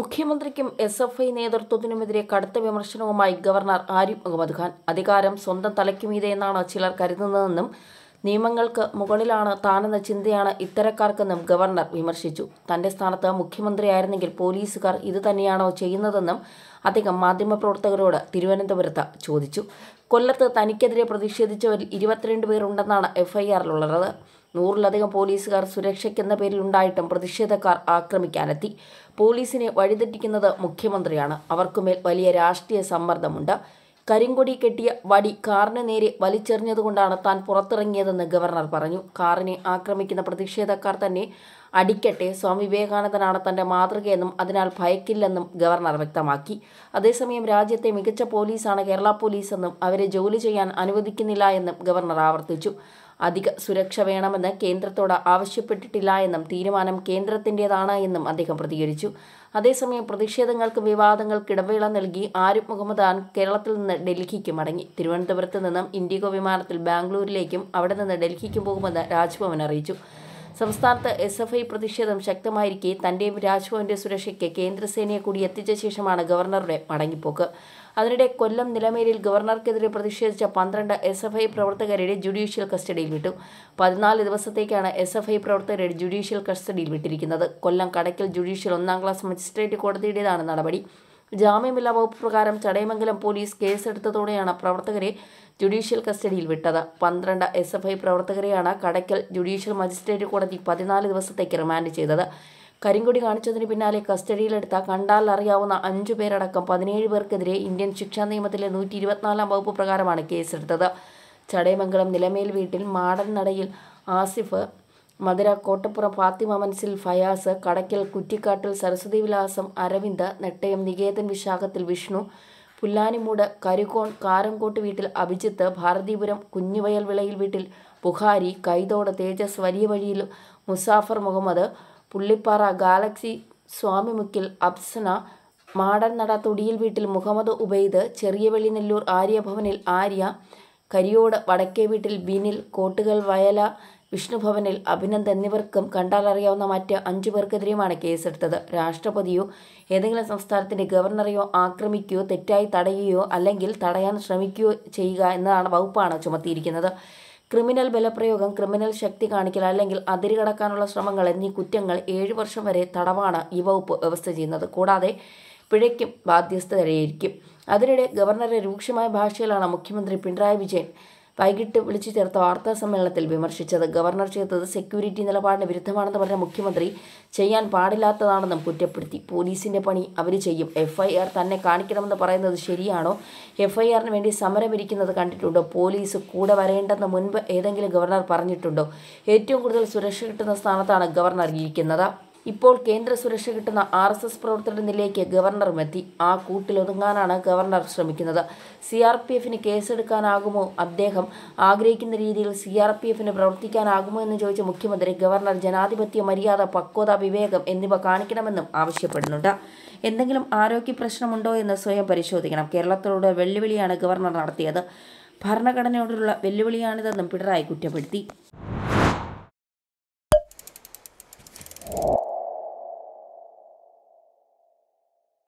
മുഖ്യമന്ത്രിക്കും S F I നേതൃത്വത്തിനുമെതിരെ കടുത്ത വിമർശനവുമായി ഗവർണർ ആരിഫ് മുഹമ്മദ് ഖാൻ അധികാരം സ്വന്തം തലയ്ക്കുമീതെ എന്നാണ് ചിലർ കരുതുന്നതെന്നും നിയമങ്ങൾക്ക് മുകളിലാണ് താനെന്ന ചിന്തയാണ് ഇത്തരക്കാർക്കെന്നും ഗവർണർ വിമർശിച്ചു തന്റെ സ്ഥാനത്ത് മുഖ്യമന്ത്രിയായിരുന്നെങ്കിൽ പോലീസുകാർ ഇത് തന്നെയാണോ ചെയ്യുന്നതെന്നും അദ്ദേഹം മാധ്യമപ്രവർത്തകരോട് തിരുവനന്തപുരത്ത് ചോദിച്ചു കൊല്ലത്ത് തനിക്കെതിരെ പ്രതിഷേധിച്ചവരിൽ ഇരുപത്തിരണ്ട് പേരുണ്ടെന്നാണ് എഫ്ഐആറിലുള്ളത് നൂറിലധികം പോലീസുകാർ സുരക്ഷയ്ക്കെന്ന പേരിൽ ഉണ്ടായിട്ടും പ്രതിഷേധക്കാർ ആക്രമിക്കാനെത്തി പോലീസിനെ വഴിതെറ്റിക്കുന്നത് മുഖ്യമന്ത്രിയാണ് അവർക്കുമേൽ വലിയ രാഷ്ട്രീയ സമ്മർദ്ദമുണ്ട് കരിങ്കൊടി കെട്ടിയ വടി കാറിന് നേരെ വലിച്ചെറിഞ്ഞതുകൊണ്ടാണ് താൻ പുറത്തിറങ്ങിയതെന്ന് ഗവർണർ പറഞ്ഞു കാറിനെ ആക്രമിക്കുന്ന പ്രതിഷേധക്കാർ തന്നെ അടിക്കട്ടെ സ്വാമി വിവേകാനന്ദനാണ് തന്റെ മാതൃകയെന്നും അതിനാൽ ഭയക്കില്ലെന്നും ഗവർണർ വ്യക്തമാക്കി അതേസമയം രാജ്യത്തെ മികച്ച പോലീസാണ് കേരള പോലീസെന്നും അവരെ ജോലി ചെയ്യാൻ അനുവദിക്കുന്നില്ല എന്നും ഗവർണർ ആവർത്തിച്ചു അധിക സുരക്ഷ വേണമെന്ന് കേന്ദ്രത്തോട് ആവശ്യപ്പെട്ടിട്ടില്ല എന്നും തീരുമാനം കേന്ദ്രത്തിൻ്റേതാണ് എന്നും അദ്ദേഹം പ്രതികരിച്ചു അതേസമയം പ്രതിഷേധങ്ങൾക്കും വിവാദങ്ങൾക്ക് ഇടവേള നൽകി ആരിഫ് മുഹമ്മദ് ഖാൻ കേരളത്തിൽ നിന്ന് ഡൽഹിക്ക് മടങ്ങി തിരുവനന്തപുരത്ത് നിന്നും ഇൻഡിഗോ വിമാനത്തിൽ ബാംഗ്ലൂരിലേക്കും അവിടെ നിന്ന് ഡൽഹിക്കും പോകുമെന്ന് രാജ്ഭവൻ അറിയിച്ചു സംസ്ഥാനത്ത് എസ് എഫ് ഐ പ്രതിഷേധം ശക്തമായിരിക്കെ തന്റെയും രാജ്ഭവന്റെ സുരക്ഷയ്ക്ക് കേന്ദ്രസേനയെ കൂടി എത്തിച്ച ശേഷമാണ് ഗവർണറുടെ മടങ്ങിപ്പോക്ക് അതിനിടെ കൊല്ലം നിലമേലിൽ ഗവർണർക്കെതിരെ പ്രതിഷേധിച്ച പന്ത്രണ്ട് എസ് എഫ് ഐ പ്രവർത്തകരുടെ ജുഡീഷ്യൽ കസ്റ്റഡിയിൽ വിട്ടു പതിനാല് ദിവസത്തേക്കാണ് എസ് എഫ് ഐ പ്രവർത്തകരുടെ ജുഡീഷ്യൽ കസ്റ്റഡിയിൽ വിട്ടിരിക്കുന്നത് കൊല്ലം കടയ്ക്കൽ ജുഡീഷ്യൽ ഒന്നാം ക്ലാസ് മജിസ്ട്രേറ്റ് കോടതിയുടേതാണ് നടപടി ജാമ്യമില്ലാ വകുപ്പ് പ്രകാരം ചടയമംഗലം പോലീസ് കേസെടുത്തതോടെയാണ് പ്രവർത്തകരെ ജുഡീഷ്യൽ കസ്റ്റഡിയിൽ വിട്ടത് പന്ത്രണ്ട് എസ് എഫ് ഐ പ്രവർത്തകരെയാണ് കടയ്ക്കൽ ജുഡീഷ്യൽ മജിസ്ട്രേറ്റ് കോടതി പതിനാല് ദിവസത്തേക്ക് റിമാൻഡ് ചെയ്തത് കരിങ്കൊടി കാണിച്ചതിന് പിന്നാലെ കസ്റ്റഡിയിലെടുത്ത കണ്ടാൽ അറിയാവുന്ന അഞ്ചു പേരടക്കം പതിനേഴ് പേർക്കെതിരെ ഇന്ത്യൻ ശിക്ഷാ നിയമത്തിലെ നൂറ്റി ഇരുപത്തിനാലാം വകുപ്പ് പ്രകാരമാണ് കേസെടുത്തത് ചടയമംഗലം നിലമേൽ വീട്ടിൽ മാടൻ നടയിൽ ആസിഫ് മധുര കോട്ടപ്പുറം ഫാത്തിമ മനസ്സിൽ ഫയാസ് കടയ്ക്കൽ കുറ്റിക്കാട്ടിൽ സരസ്വതി വിലാസം അരവിന്ദ് നെട്ടയം നികേതൻ വിശാഖത്തിൽ വിഷ്ണു പുല്ലാനിമൂട് കരുകോൺ കാരംകോട്ട് വീട്ടിൽ അഭിജിത്ത് ഭാരതീപുരം കുഞ്ഞുവയൽ വിളയിൽ വീട്ടിൽ ബുഹാരി കൈതോട് തേജസ് വലിയ വഴിയിൽ മുസാഫർ മുഹമ്മദ് പുള്ളിപ്പാറ ഗാലക്സി സ്വാമിമുക്കിൽ അപ്സന മാടൻനട തുടിയിൽ വീട്ടിൽ മുഹമ്മദ് ഉബൈദ് ചെറിയവള്ളി നെല്ലൂർ ആര്യഭവനിൽ ആര്യ കരിയോട് വടക്കേ വീട്ടിൽ ബിനിൽ കോട്ടുകൽ വയല വിഷ്ണുഭവനിൽ അഭിനന്ദ് എന്നിവർക്കും കണ്ടാലറിയാവുന്ന മറ്റ് അഞ്ചു പേർക്കെതിരെയുമാണ് കേസെടുത്തത് രാഷ്ട്രപതിയോ ഏതെങ്കിലും സംസ്ഥാനത്തിന്റെ ഗവർണറെയോ ആക്രമിക്കുകയോ തെറ്റായി തടയുകയോ അല്ലെങ്കിൽ തടയാൻ ശ്രമിക്കുകയോ ചെയ്യുക എന്നതാണ് വകുപ്പാണ് ചുമത്തിയിരിക്കുന്നത് ക്രിമിനൽ ബലപ്രയോഗം ക്രിമിനൽ ശക്തി കാണിക്കൽ അല്ലെങ്കിൽ അതിരുകടക്കാനുള്ള ശ്രമങ്ങൾ എന്നീ കുറ്റങ്ങൾ ഏഴു വർഷം വരെ തടവാണ് ഈ വകുപ്പ് വ്യവസ്ഥ ചെയ്യുന്നത് കൂടാതെ പിഴയ്ക്കും ബാധ്യസ്ഥതരെയായിരിക്കും അതിനിടെ ഗവർണറെ രൂക്ഷമായ ഭാഷയിലാണ് മുഖ്യമന്ത്രി പിണറായി വിജയൻ വൈകിട്ട് വിളിച്ചു ചേർത്ത വാർത്താ സമ്മേളനത്തിൽ വിമർശിച്ചത് ഗവർണർ ചെയ്തത് സെക്യൂരിറ്റി നിലപാടിന് വിരുദ്ധമാണെന്ന് പറഞ്ഞ മുഖ്യമന്ത്രി ചെയ്യാൻ പാടില്ലാത്തതാണെന്നും കുറ്റപ്പെടുത്തി പോലീസിന്റെ പണി അവർ ചെയ്യും എഫ്ഐആർ തന്നെ കാണിക്കണമെന്ന് പറയുന്നത് ശരിയാണോ എഫ്ഐആറിന് വേണ്ടി സമരമിരിക്കുന്നത് കണ്ടിട്ടുണ്ടോ പോലീസ് കൂടെ വരേണ്ടെന്ന് മുൻപ് ഏതെങ്കിലും ഗവർണർ പറഞ്ഞിട്ടുണ്ടോ ഏറ്റവും കൂടുതൽ സുരക്ഷ കിട്ടുന്ന സ്ഥാനത്താണ് ഗവർണർ ഇരിക്കുന്നത് ഇപ്പോൾ കേന്ദ്ര സുരക്ഷ കിട്ടുന്ന ആർ എസ് എസ് പ്രവർത്തകരുടെ നിലയ്ക്ക് എത്തി ആ കൂട്ടിലൊതുങ്ങാനാണ് ഗവർണർ ശ്രമിക്കുന്നത് സി ആർ പി എഫിന് കേസെടുക്കാനാകുമോ അദ്ദേഹം ആഗ്രഹിക്കുന്ന രീതിയിൽ സി ആർ പി എഫിന് പ്രവർത്തിക്കാനാകുമോ എന്ന് ചോദിച്ച മുഖ്യമന്ത്രി ഗവർണർ ജനാധിപത്യ മര്യാദ പക്വത വിവേകം എന്നിവ കാണിക്കണമെന്നും ആവശ്യപ്പെടുന്നുണ്ട് എന്തെങ്കിലും ആരോഗ്യ പ്രശ്നമുണ്ടോ എന്ന് സ്വയം പരിശോധിക്കണം കേരളത്തോട് വെല്ലുവിളിയാണ് ഗവർണർ നടത്തിയത് ഭരണഘടനയോടുള്ള വെല്ലുവിളിയാണിതെന്നും പിണറായി കുറ്റപ്പെടുത്തി